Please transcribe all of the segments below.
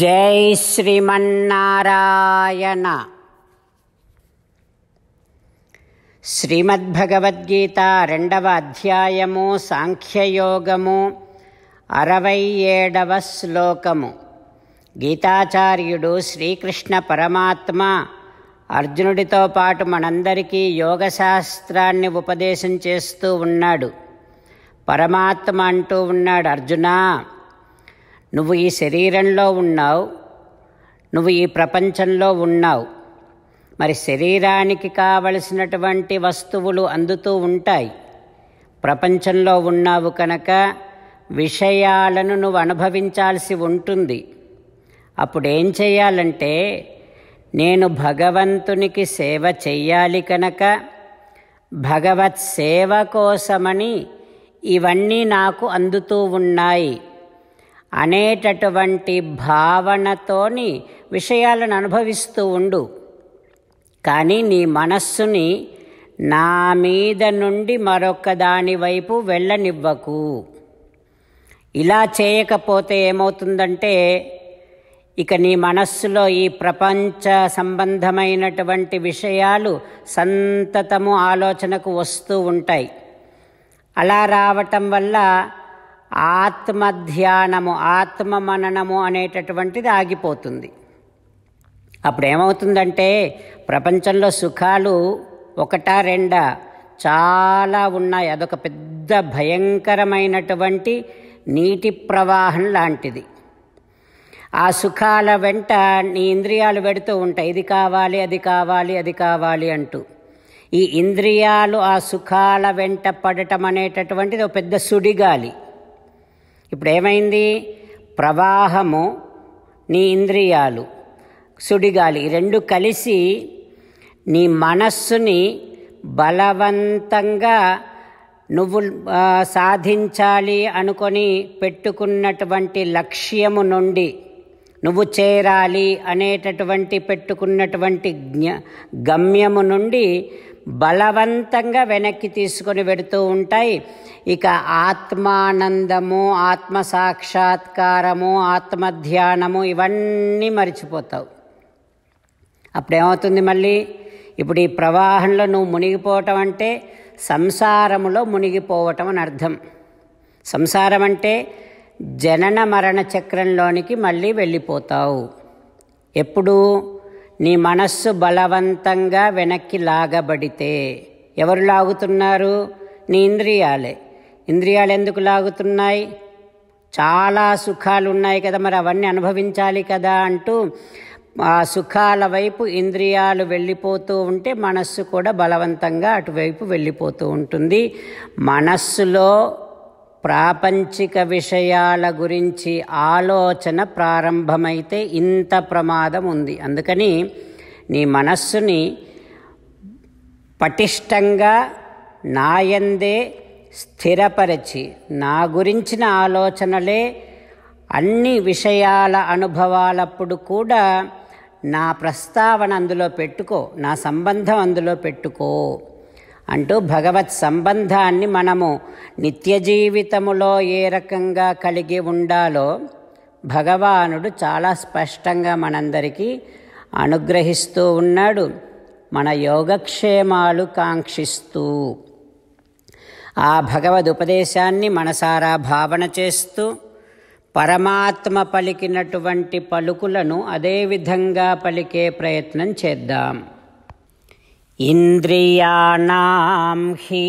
జై శ్రీమన్నారాయణ శ్రీమద్భగవద్గీత రెండవ అధ్యాయము సాంఖ్యయోగము అరవై ఏడవ శ్లోకము గీతాచార్యుడు శ్రీకృష్ణ పరమాత్మ అర్జునుడితో పాటు మనందరికీ యోగశాస్త్రాన్ని ఉపదేశం చేస్తూ ఉన్నాడు పరమాత్మ అంటూ ఉన్నాడు అర్జునా నువ్వు ఈ శరీరంలో ఉన్నావు నువ్వు ఈ ప్రపంచంలో ఉన్నావు మరి శరీరానికి కావలసినటువంటి వస్తువులు అందుతూ ఉంటాయి ప్రపంచంలో ఉన్నావు కనుక విషయాలను నువ్వు అనుభవించాల్సి ఉంటుంది అప్పుడు ఏం చేయాలంటే నేను భగవంతునికి సేవ చెయ్యాలి కనుక భగవత్ సేవ కోసమని ఇవన్నీ నాకు అందుతూ ఉన్నాయి అనేటటువంటి భావనతోని విషయాలను అనుభవిస్తూ ఉండు కానీ నీ మనస్సుని నా మీద నుండి మరొక దాని వైపు వెళ్ళనివ్వకు ఇలా చేయకపోతే ఏమవుతుందంటే ఇక నీ మనస్సులో ఈ ప్రపంచ సంబంధమైనటువంటి విషయాలు సంతతము ఆలోచనకు వస్తూ ఉంటాయి అలా రావటం వల్ల ఆత్మధ్యానము ఆత్మమననము అనేటటువంటిది ఆగిపోతుంది అప్పుడు ఏమవుతుందంటే ప్రపంచంలో సుఖాలు ఒకట రెండ చాలా ఉన్నాయి అదొక పెద్ద భయంకరమైనటువంటి నీటి ప్రవాహం లాంటిది ఆ సుఖాల వెంట నీ ఇంద్రియాలు పెడుతూ ఉంటాయి ఇది కావాలి అది కావాలి అది కావాలి అంటూ ఈ ఇంద్రియాలు ఆ సుఖాల వెంట పడటం అనేటటువంటిది ఒక పెద్ద సుడిగాలి ఇప్పుడు ఏమైంది ప్రవాహము నీ ఇంద్రియాలు సుడిగాలి రెండు కలిసి నీ మనస్సుని బలవంతంగా నువ్వు సాధించాలి అనుకొని పెట్టుకున్నటువంటి లక్ష్యము నుండి నువ్వు చేరాలి అనేటటువంటి పెట్టుకున్నటువంటి జ్ఞ గమ్యము నుండి బలవంతంగా వెనక్కి తీసుకొని వెడుతూ ఉంటాయి ఇక ఆత్మానందము ఆత్మ సాక్షాత్కారము ఆత్మధ్యానము ఇవన్నీ మర్చిపోతావు అప్పుడేమవుతుంది మళ్ళీ ఇప్పుడు ఈ ప్రవాహంలో నువ్వు మునిగిపోవటం అంటే సంసారములో మునిగిపోవటం అని అర్థం సంసారం అంటే జనన మరణ చక్రంలోనికి మళ్ళీ వెళ్ళిపోతావు ఎప్పుడు నీ మనస్సు బలవంతంగా వెనక్కి లాగబడితే ఎవరు లాగుతున్నారు నీ ఇంద్రియాలే ఇంద్రియాలు ఎందుకు లాగుతున్నాయి చాలా సుఖాలు ఉన్నాయి కదా మరి అవన్నీ అనుభవించాలి కదా అంటూ ఆ సుఖాల వైపు ఇంద్రియాలు వెళ్ళిపోతూ ఉంటే మనస్సు కూడా బలవంతంగా అటువైపు వెళ్ళిపోతూ ఉంటుంది మనస్సులో ప్రాపంచిక విషయాల గురించి ఆలోచన ప్రారంభమైతే ఇంత ప్రమాదం ఉంది అందుకని నీ మనస్సుని పటిష్టంగా నాయందే స్థిరపరచి నా గురించిన ఆలోచనలే అన్ని విషయాల అనుభవాలప్పుడు కూడా నా ప్రస్తావన అందులో పెట్టుకో నా సంబంధం అందులో పెట్టుకో అంటూ భగవత్ సంబంధాన్ని మనము నిత్య జీవితములో ఏ రకంగా కలిగి ఉండాలో భగవానుడు చాలా స్పష్టంగా మనందరికీ అనుగ్రహిస్తూ ఉన్నాడు మన యోగక్షేమాలు కాంక్షిస్తూ ఆ భగవద్ ఉపదేశాన్ని మనసారా భావన చేస్తూ పరమాత్మ పలికినటువంటి పలుకులను అదేవిధంగా పలికే ప్రయత్నం చేద్దాం इन्द्रियाणां हि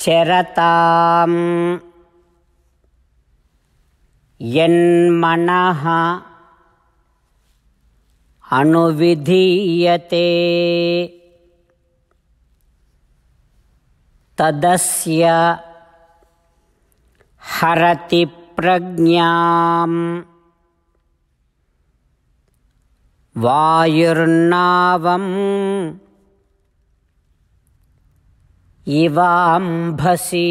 चरताम् यन्मनः अनुविधीयते तदस्य हरति प्रज्ञाम् वायुर्नावम् इवाम्भसि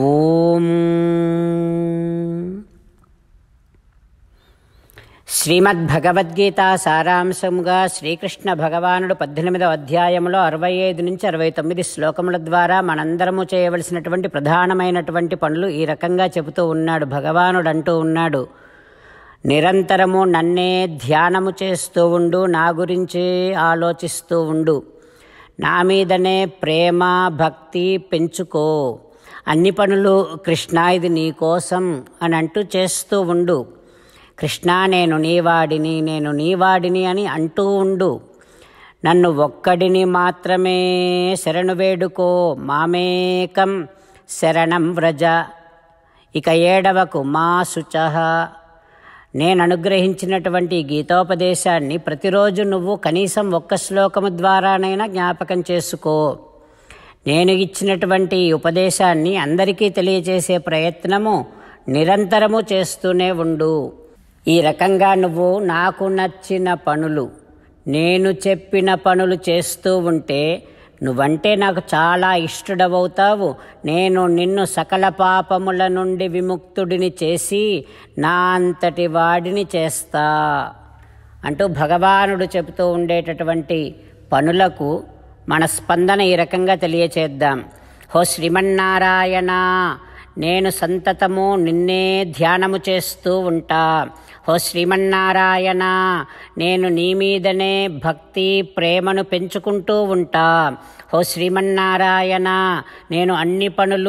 ॐ శ్రీమద్భగవద్గీత సారాంశముగా శ్రీకృష్ణ భగవానుడు పద్దెనిమిదవ అధ్యాయంలో అరవై ఐదు నుంచి అరవై తొమ్మిది శ్లోకముల ద్వారా మనందరము చేయవలసినటువంటి ప్రధానమైనటువంటి పనులు ఈ రకంగా చెబుతూ ఉన్నాడు భగవానుడు అంటూ ఉన్నాడు నిరంతరము నన్నే ధ్యానము చేస్తూ ఉండు నా గురించి ఆలోచిస్తూ ఉండు నా మీదనే ప్రేమ భక్తి పెంచుకో అన్ని పనులు కృష్ణ ఇది నీ కోసం అని అంటూ చేస్తూ ఉండు కృష్ణ నేను నీవాడిని నేను నీవాడిని అని అంటూ ఉండు నన్ను ఒక్కడిని మాత్రమే శరణు వేడుకో మామేకం శరణం వ్రజ ఇక ఏడవకు మా శుచ నేను అనుగ్రహించినటువంటి గీతోపదేశాన్ని ప్రతిరోజు నువ్వు కనీసం ఒక్క శ్లోకము ద్వారానైనా జ్ఞాపకం చేసుకో నేను ఇచ్చినటువంటి ఉపదేశాన్ని అందరికీ తెలియజేసే ప్రయత్నము నిరంతరము చేస్తూనే ఉండు ఈ రకంగా నువ్వు నాకు నచ్చిన పనులు నేను చెప్పిన పనులు చేస్తూ ఉంటే నువ్వంటే నాకు చాలా ఇష్టడవవుతావు నేను నిన్ను సకల పాపముల నుండి విముక్తుడిని చేసి నా అంతటి వాడిని చేస్తా అంటూ భగవానుడు చెబుతూ ఉండేటటువంటి పనులకు మన స్పందన ఈ రకంగా తెలియచేద్దాం హో శ్రీమన్నారాయణ నేను సంతతము నిన్నే ధ్యానము చేస్తూ ఉంటా ఓ శ్రీమన్నారాయణ నేను నీ మీదనే భక్తి ప్రేమను పెంచుకుంటూ ఉంటా ఓ శ్రీమన్నారాయణ నేను అన్ని పనులు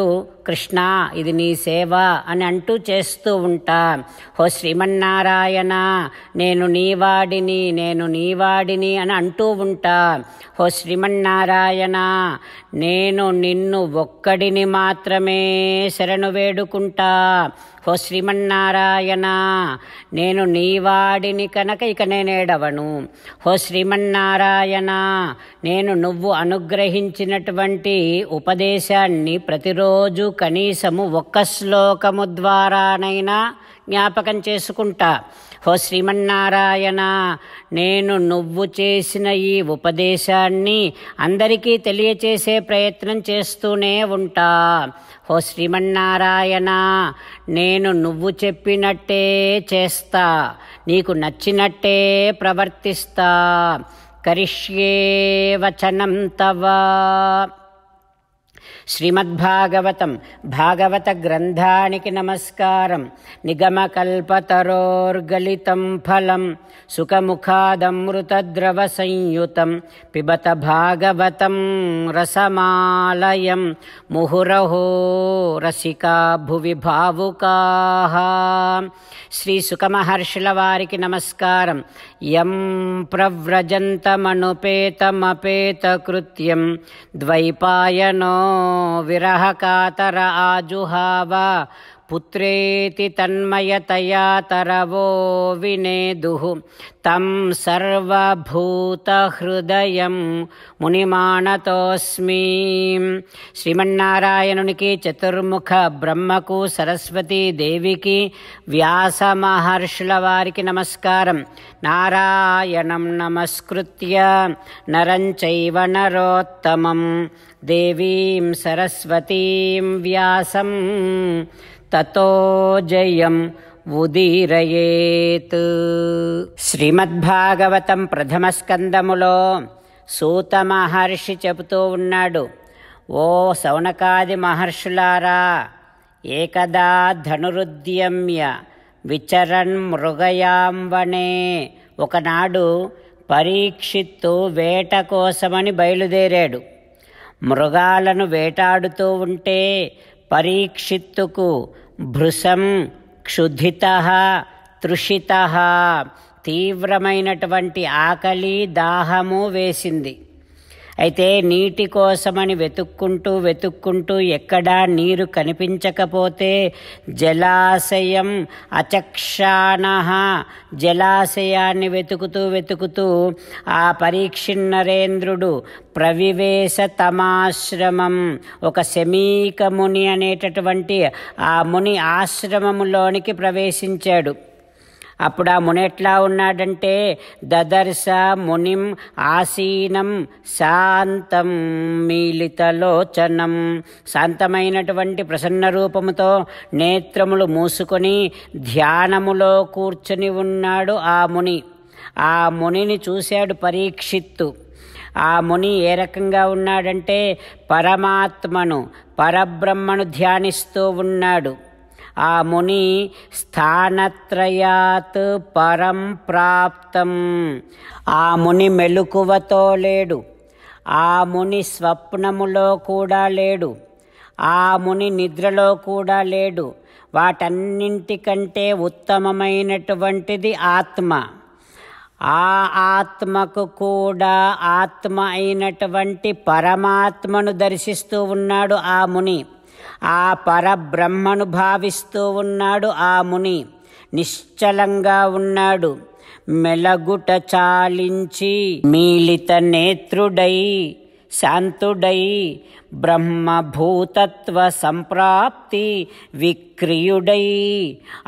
కృష్ణ ఇది నీ సేవ అని అంటూ చేస్తూ ఉంటా హో శ్రీమన్నారాయణ నేను నీవాడిని నేను నీవాడిని అని అంటూ ఉంటా హో శ్రీమన్నారాయణ నేను నిన్ను ఒక్కడిని మాత్రమే శరణు వేడుకుంటా హో శ్రీమన్నారాయణ నేను నీవాడిని కనుక ఇక నేనేడవను హో శ్రీమన్నారాయణ నేను నువ్వు అనుగ్రహించినటువంటి ఉపదేశాన్ని ప్రతిరోజు కనీసము ఒక్క శ్లోకము ద్వారానైనా జ్ఞాపకం చేసుకుంటా ఓ శ్రీమన్నారాయణ నేను నువ్వు చేసిన ఈ ఉపదేశాన్ని అందరికీ తెలియచేసే ప్రయత్నం చేస్తూనే ఉంటా హో శ్రీమన్నారాయణ నేను నువ్వు చెప్పినట్టే చేస్తా నీకు నచ్చినట్టే ప్రవర్తిస్తా కరిష్యే వచనం తవా श्रीमद्भागवतं भागवतग्रन्थाणिकि नमस्कारं नमस्कारम् निगमकल्पतरोर्गलितं फलं सुखमुखादमृतद्रवसंयुतं पिबत भागवतं रसमालयम् मुहुरहो रसिका भुवि भावुकाः श्रीसुखमहर्षिलवारिकि नमस्कारम् यं प्रव्रजन्तमनुपेतमपेतकृत्यं द्वैपायनो विरहकातर आजुहावा आजुहाव పుత్రేతి తన్మయతయా తరవో వినేదు తం సర్వభూతహృదయం మునిమానతోస్మి శ్రీమన్నారాయణునికి చతుర్ముఖ బ్రహ్మకు సరస్వతీ దేవికి వ్యాస వారికి నమస్కారం నారాయణం నమస్కృత్య నరంచైవ నరోత్తమం దేవీం సరస్వతీం వ్యాసం తతో జయం ఉదీరయేత్ శ్రీమద్భాగవతం ప్రథమ స్కందములో సూత మహర్షి చెబుతూ ఉన్నాడు ఓ సౌనకాది మహర్షులారా ఏకదా ధనురుద్యమ్య విచరణ్ మృగయాంబనే ఒకనాడు పరీక్షిత్తు వేట కోసమని బయలుదేరాడు మృగాలను వేటాడుతూ ఉంటే పరీక్షిత్తుకు భృశం క్షుధిత తృషిత తీవ్రమైనటువంటి ఆకలి దాహము వేసింది అయితే నీటి కోసమని వెతుక్కుంటూ వెతుక్కుంటూ ఎక్కడా నీరు కనిపించకపోతే జలాశయం అచక్షాణ జలాశయాన్ని వెతుకుతూ వెతుకుతూ ఆ పరీక్ష నరేంద్రుడు ప్రవివేశ తమాశ్రమం ఒక శమీక ముని అనేటటువంటి ఆ ముని ఆశ్రమములోనికి ప్రవేశించాడు అప్పుడు ఆ ముని ఎట్లా ఉన్నాడంటే దదర్శ మునిం ఆసీనం శాంతం మీలితలోచనం శాంతమైనటువంటి ప్రసన్న రూపముతో నేత్రములు మూసుకొని ధ్యానములో కూర్చొని ఉన్నాడు ఆ ముని ఆ మునిని చూశాడు పరీక్షిత్తు ఆ ముని ఏ రకంగా ఉన్నాడంటే పరమాత్మను పరబ్రహ్మను ధ్యానిస్తూ ఉన్నాడు ఆ ముని స్థానత్రయాత్ పరం ప్రాప్తం ఆ ముని మెలుకువతో లేడు ఆ ముని స్వప్నములో కూడా లేడు ఆ ముని నిద్రలో కూడా లేడు వాటన్నింటికంటే ఉత్తమమైనటువంటిది ఆత్మ ఆ ఆత్మకు కూడా ఆత్మ అయినటువంటి పరమాత్మను దర్శిస్తూ ఉన్నాడు ఆ ముని ఆ పరబ్రహ్మను భావిస్తూ ఉన్నాడు ఆ ముని నిశ్చలంగా ఉన్నాడు మెలగుట చాలించి మీలిత నేత్రుడై శాంతుడై బ్రహ్మభూతత్వ సంప్రాప్తి విక్రియుడై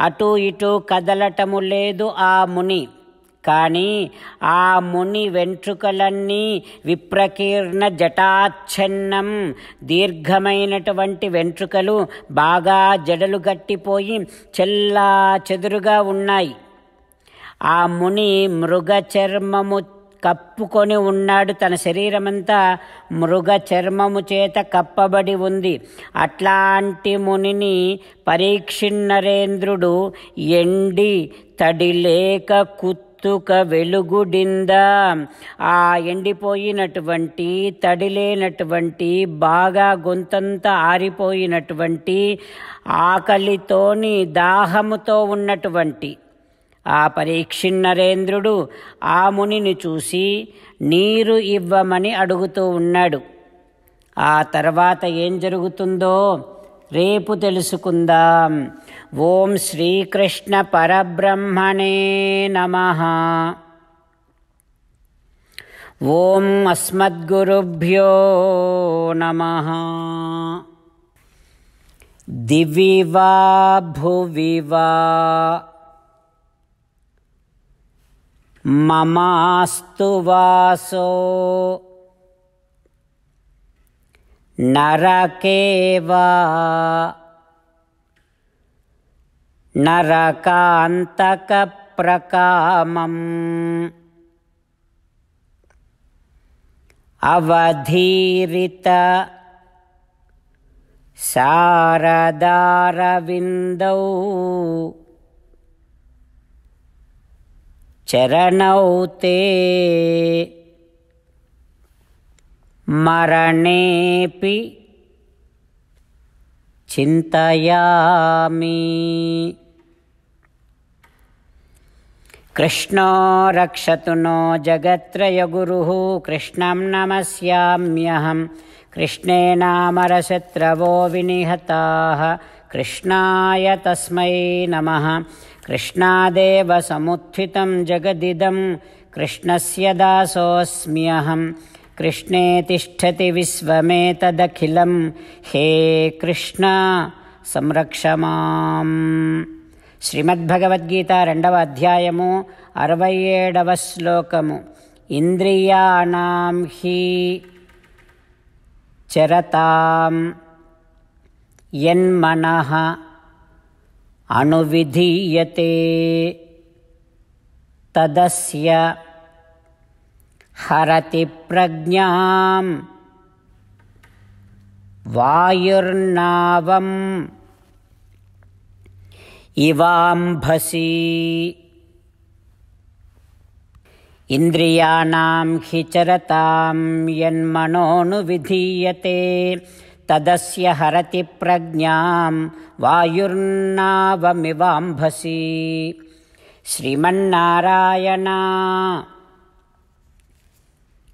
అటు ఇటు కదలటము లేదు ఆ ముని కానీ ఆ ముని వెంట్రుకలన్నీ విప్రకీర్ణ జటాచ్ఛన్నం దీర్ఘమైనటువంటి వెంట్రుకలు బాగా జడలు గట్టిపోయి చెల్లా చెదురుగా ఉన్నాయి ఆ ముని మృగ చర్మము కప్పుకొని ఉన్నాడు తన శరీరమంతా మృగ చర్మము చేత కప్పబడి ఉంది అట్లాంటి మునిని పరీక్షిన్నరేంద్రుడు ఎండి తడి లేక కుత్ కస్తుక వెలుగుడింద ఆ ఎండిపోయినటువంటి తడిలేనటువంటి బాగా గొంతంతా ఆరిపోయినటువంటి ఆకలితోని దాహముతో ఉన్నటువంటి ఆ పరీక్షిన్నరేంద్రుడు ఆ మునిని చూసి నీరు ఇవ్వమని అడుగుతూ ఉన్నాడు ఆ తర్వాత ఏం జరుగుతుందో रेक ॐ श्रीकृष्णपरब्रह्मणे नमः ॐ अस्मद्गुरुभ्यो नमः दिवि वा भुवि वा ममास्तु वासो नरकेवा नरकान्तकप्रकामम् अवधीरित शारदारविन्दौ चरणौ ते चिन्तयामि कृष्णो रक्षतु नो जगत्रयगुरुः कृष्णं नमस्याम्यहं कृष्णे विनिहताः कृष्णाय तस्मै नमः कृष्णादेव समुत्थितं जगदिदं कृष्णस्य दासोऽस्म्यहम् कृष्णे तिष्ठति विश्वमेतदखिलं हे कृष्ण संरक्षमां श्रीमद्भगवद्गीता रण्डव अध्यायमु अरवयेडवश्लोकम् इन्द्रियाणां हि चरतां यन्मनः अनुविधीयते तदस्य हरतिप्रज्ञाम् वायुर्नावम् इवाम्भसि इन्द्रियाणां चरतां यन्मनोऽनुविधीयते तदस्य हरतिप्रज्ञां वायुर्नावमिवाम्भसि श्रीमन्नारायणा